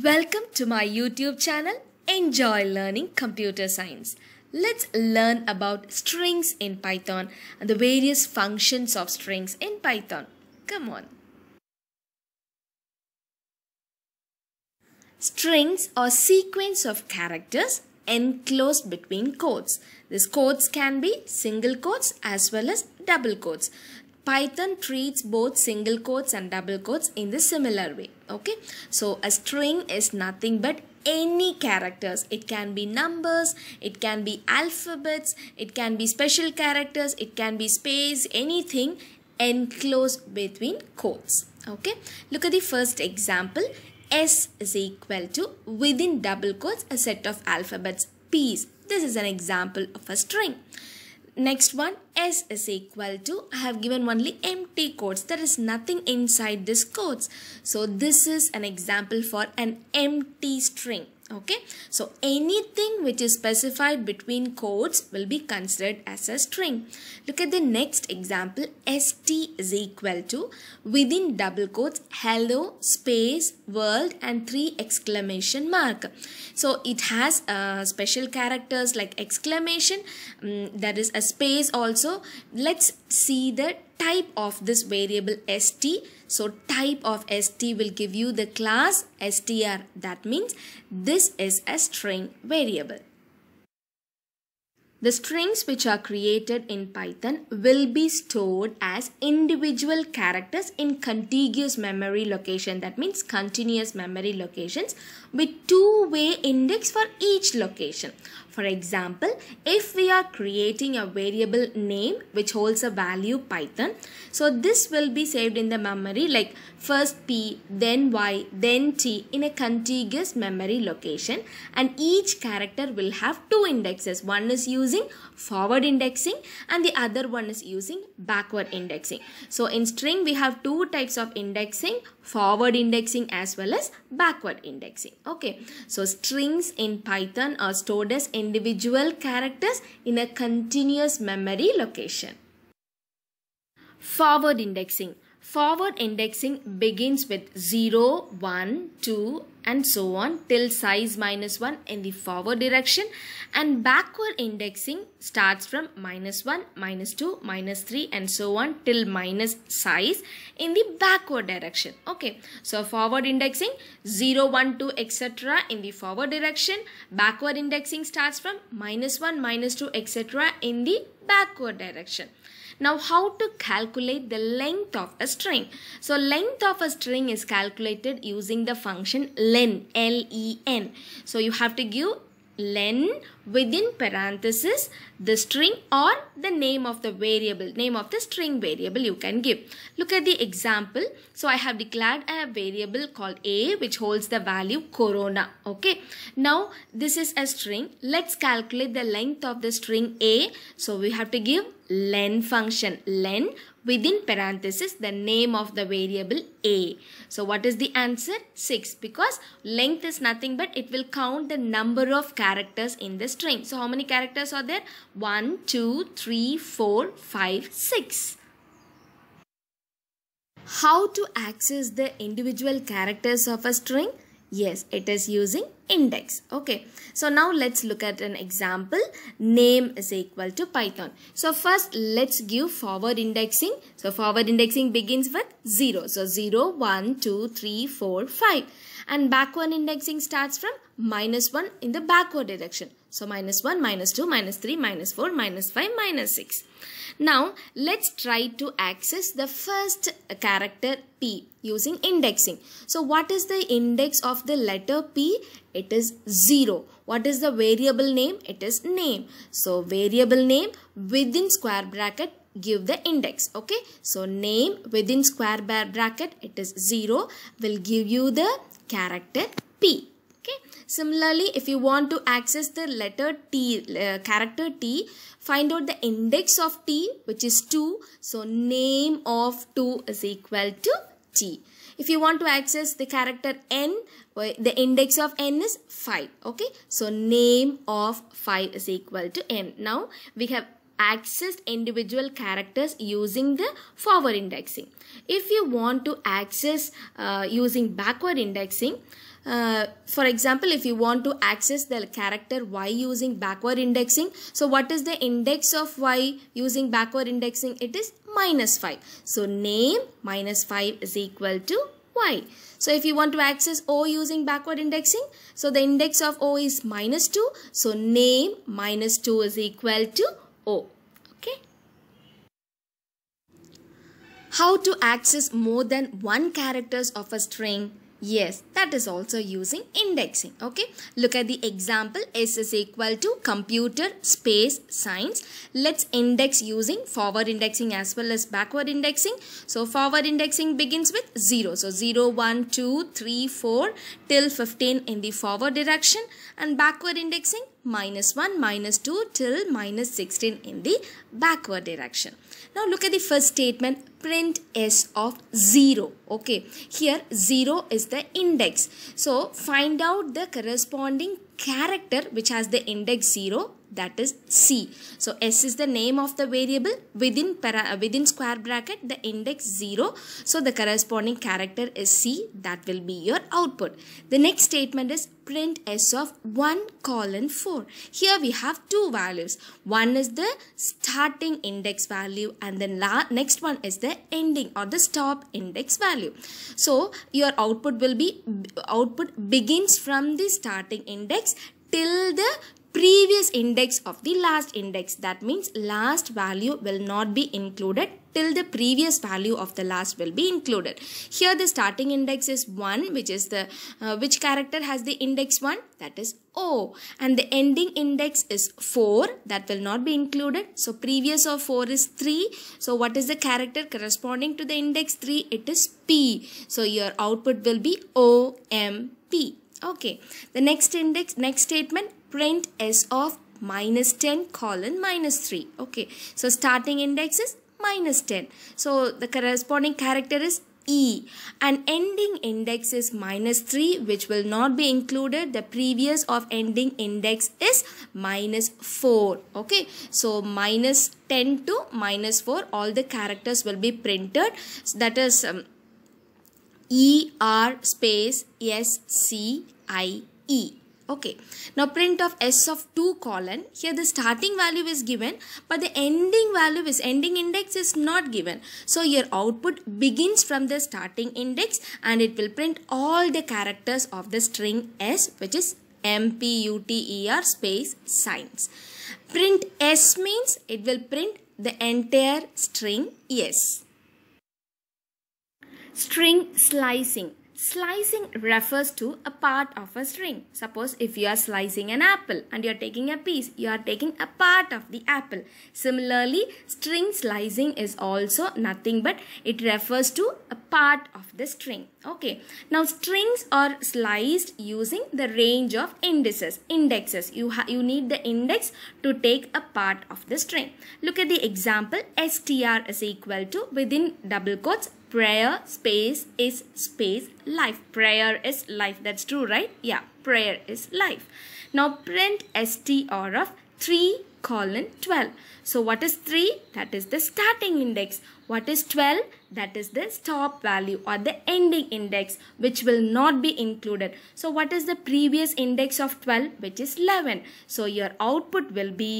Welcome to my YouTube channel Enjoy Learning Computer Science. Let's learn about strings in Python and the various functions of strings in Python. Come on. Strings are sequence of characters enclosed between quotes. These quotes can be single quotes as well as double quotes. Python treats both single quotes and double quotes in the similar way. Okay, so a string is nothing but any characters. It can be numbers, it can be alphabets, it can be special characters, it can be space, anything enclosed between quotes. Okay, look at the first example. S is equal to within double quotes a set of alphabets P's. This is an example of a string. Next one, S is equal to, I have given only empty quotes. There is nothing inside this quotes. So this is an example for an empty string okay so anything which is specified between quotes will be considered as a string look at the next example st is equal to within double quotes hello space world and three exclamation mark so it has uh, special characters like exclamation um, mm, there is a space also let's see the type of this variable st. So type of st will give you the class str. That means this is a string variable. The strings which are created in Python will be stored as individual characters in contiguous memory location. That means continuous memory locations with two-way index for each location. For example, if we are creating a variable name which holds a value python, so this will be saved in the memory like first p, then y, then t in a contiguous memory location and each character will have two indexes. One is using forward indexing and the other one is using backward indexing. So in string we have two types of indexing, forward indexing as well as backward indexing. Okay, so strings in Python are stored as individual characters in a continuous memory location. Forward indexing. Forward indexing begins with 0, 1, 2 and so on till size minus 1 in the forward direction and backward indexing starts from minus 1, minus 2, minus 3 and so on till minus size in the backward direction. Okay, so forward indexing 0, 1, 2 etc. in the forward direction. Backward indexing starts from minus 1, minus 2 etc. in the backward direction. Now how to calculate the length of a string? So length of a string is calculated using the function len, L-E-N. So you have to give len within parenthesis the string or the name of the variable name of the string variable you can give look at the example so i have declared a variable called a which holds the value corona okay now this is a string let's calculate the length of the string a so we have to give len function len within parenthesis the name of the variable a. So what is the answer? 6 because length is nothing but it will count the number of characters in the string. So how many characters are there? 1, 2, 3, 4, 5, 6. How to access the individual characters of a string? Yes, it is using index. Okay, so now let's look at an example. Name is equal to Python. So first, let's give forward indexing. So forward indexing begins with 0. So 0, 1, 2, 3, 4, 5. And backward indexing starts from minus 1 in the backward direction. So minus 1, minus 2, minus 3, minus 4, minus 5, minus 6. Now let's try to access the first character P using indexing. So what is the index of the letter P? It is 0. What is the variable name? It is name. So variable name within square bracket give the index okay so name within square bracket it is 0 will give you the character p Similarly, if you want to access the letter T, uh, character T, find out the index of T which is 2. So, name of 2 is equal to T. If you want to access the character N, the index of N is 5. Okay, so name of 5 is equal to N. Now, we have accessed individual characters using the forward indexing. If you want to access uh, using backward indexing, uh, for example, if you want to access the character y using backward indexing, so what is the index of y using backward indexing? It is minus 5. So name minus 5 is equal to y. So if you want to access O using backward indexing, so the index of O is minus 2. So name minus 2 is equal to O. Okay. How to access more than one characters of a string Yes, that is also using indexing. Okay, look at the example S is equal to computer space science. Let's index using forward indexing as well as backward indexing. So forward indexing begins with 0. So 0, 1, 2, 3, 4 till 15 in the forward direction and backward indexing minus 1, minus 2 till minus 16 in the backward direction. Now look at the first statement print s of 0. Okay, here 0 is the index. So find out the corresponding character which has the index 0 that is C. So S is the name of the variable within para, uh, within square bracket the index 0. So the corresponding character is C that will be your output. The next statement is print S of 1 colon 4. Here we have two values. One is the starting index value and then next one is the ending or the stop index value. So your output will be output begins from the starting index till the previous index of the last index. That means last value will not be included till the previous value of the last will be included. Here the starting index is 1 which is the uh, which character has the index 1 that is O and the ending index is 4 that will not be included. So previous of 4 is 3. So what is the character corresponding to the index 3? It is P. So your output will be OMP. Okay. The next index, next statement print s of minus 10 colon minus 3. Okay, so starting index is minus 10. So the corresponding character is E and ending index is minus 3 which will not be included the previous of ending index is minus 4 okay so minus 10 to minus 4 all the characters will be printed so that is um, E R space S C I E Okay. Now print of S of 2 colon. Here the starting value is given but the ending value is ending index is not given. So your output begins from the starting index and it will print all the characters of the string S which is M-P-U-T-E-R space signs. Print S means it will print the entire string S. String slicing Slicing refers to a part of a string. Suppose if you are slicing an apple and you are taking a piece, you are taking a part of the apple. Similarly, string slicing is also nothing but it refers to a part of the string. Okay. Now, strings are sliced using the range of indices. Indexes. You, you need the index to take a part of the string. Look at the example. str is equal to within double quotes prayer space is space life prayer is life that's true right yeah prayer is life now print str of 3 colon 12 so what is 3 that is the starting index what is 12 that is the stop value or the ending index which will not be included so what is the previous index of 12 which is 11 so your output will be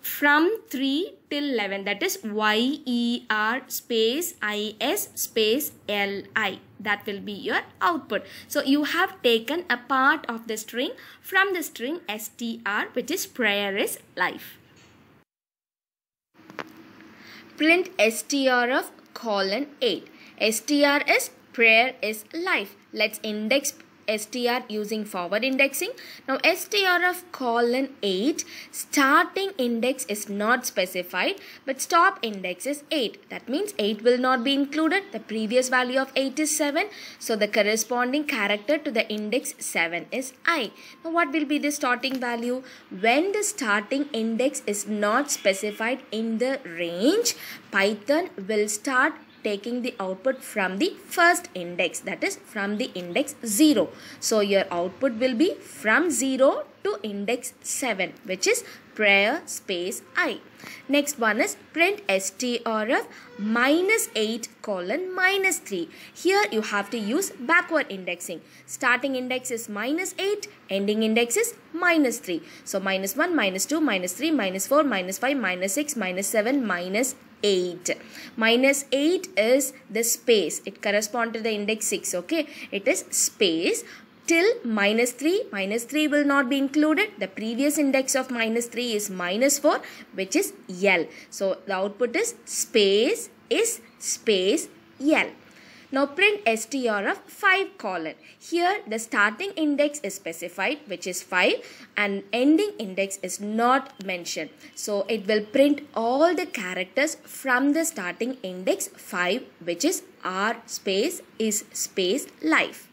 from 3 till 11 that is y e r space i s space l i that will be your output so you have taken a part of the string from the string str which is prayer is life print str of colon 8 str is prayer is life let's index STR using forward indexing. Now STR of colon 8 starting index is not specified but stop index is 8. That means 8 will not be included. The previous value of 8 is 7. So the corresponding character to the index 7 is I. Now what will be the starting value? When the starting index is not specified in the range, Python will start taking the output from the first index that is from the index 0. So your output will be from 0 to index 7 which is prayer space i. Next one is print strf minus 8 colon minus 3. Here you have to use backward indexing. Starting index is minus 8, ending index is minus 3. So minus 1, minus 2, minus 3, minus 4, minus 5, minus 6, minus 7, minus 8 minus 8 is the space it corresponds to the index 6 okay it is space till minus 3 minus 3 will not be included the previous index of minus 3 is minus 4 which is L so the output is space is space L now print str of 5 colon. Here the starting index is specified which is 5 and ending index is not mentioned. So it will print all the characters from the starting index 5 which is r space is space life.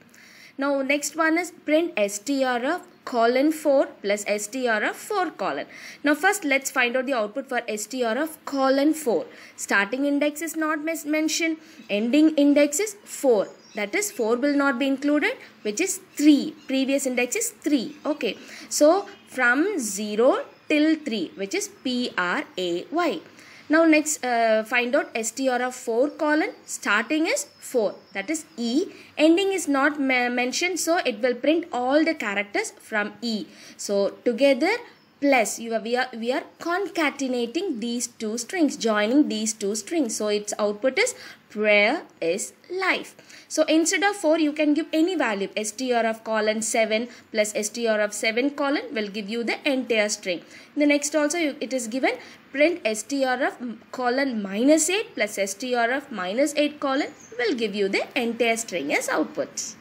Now next one is print str of colon 4 plus str of 4 colon. Now first let's find out the output for str of colon 4. Starting index is not mentioned. Ending index is 4. That is 4 will not be included which is 3. Previous index is 3. Okay. So from 0 till 3 which is PRAY. Now next uh, find out str of 4 colon starting is 4 that is E ending is not mentioned so it will print all the characters from E. So together plus you are, we are we are concatenating these two strings joining these two strings so its output is prayer is life so instead of 4 you can give any value str of colon 7 plus str of 7 colon will give you the entire string the next also you, it is given print str of colon minus 8 plus str of minus 8 colon will give you the entire string as outputs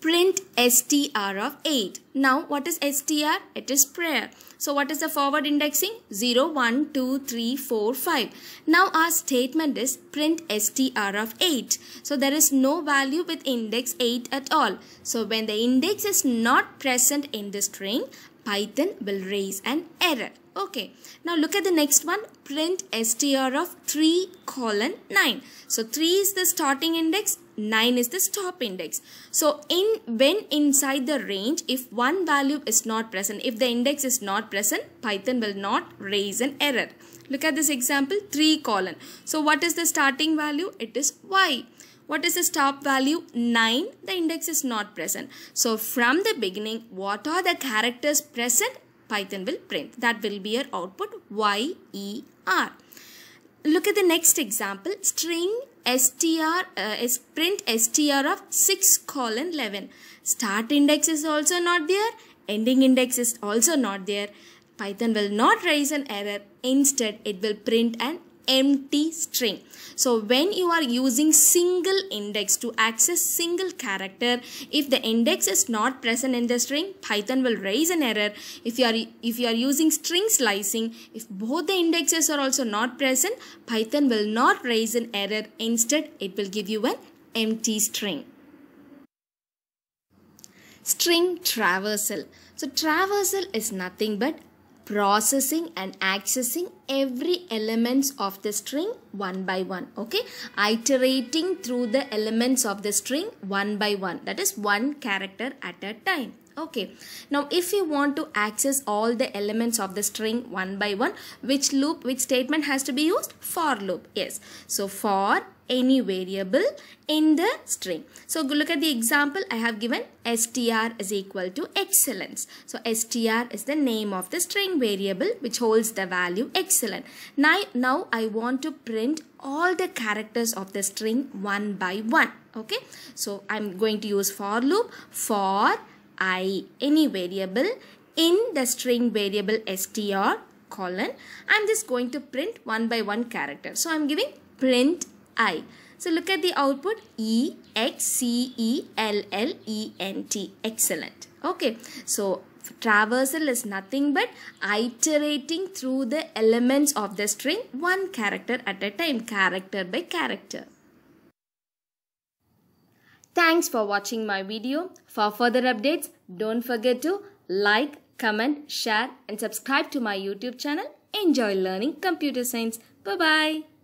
print str of 8. Now what is str? It is prayer. So what is the forward indexing? 0, 1, 2, 3, 4, 5. Now our statement is print str of 8. So there is no value with index 8 at all. So when the index is not present in the string, Python will raise an error. Okay. Now look at the next one. Print str of 3 colon 9. So 3 is the starting index. 9 is the stop index. So in when inside the range, if one value is not present, if the index is not present, Python will not raise an error. Look at this example 3 colon. So what is the starting value? It is y. What is the stop value? 9. The index is not present. So from the beginning, what are the characters present? Python will print. That will be your output y, e, r look at the next example string str uh, is print str of 6 colon 11 start index is also not there ending index is also not there python will not raise an error instead it will print an empty string. So when you are using single index to access single character, if the index is not present in the string, Python will raise an error. If you are if you are using string slicing, if both the indexes are also not present, Python will not raise an error. Instead, it will give you an empty string string traversal. So traversal is nothing but processing and accessing every elements of the string one by one okay iterating through the elements of the string one by one that is one character at a time okay now if you want to access all the elements of the string one by one which loop which statement has to be used for loop yes so for any variable in the string. So look at the example I have given str is equal to excellence. So str is the name of the string variable which holds the value excellent. Now, now I want to print all the characters of the string one by one. Okay. So I'm going to use for loop for i any variable in the string variable str colon. I'm just going to print one by one character. So I'm giving print i. So look at the output E X C E L L E N T. Excellent. Okay. So traversal is nothing but iterating through the elements of the string one character at a time, character by character. Thanks for watching my video. For further updates, don't forget to like, comment, share and subscribe to my YouTube channel. Enjoy learning computer science. Bye-bye.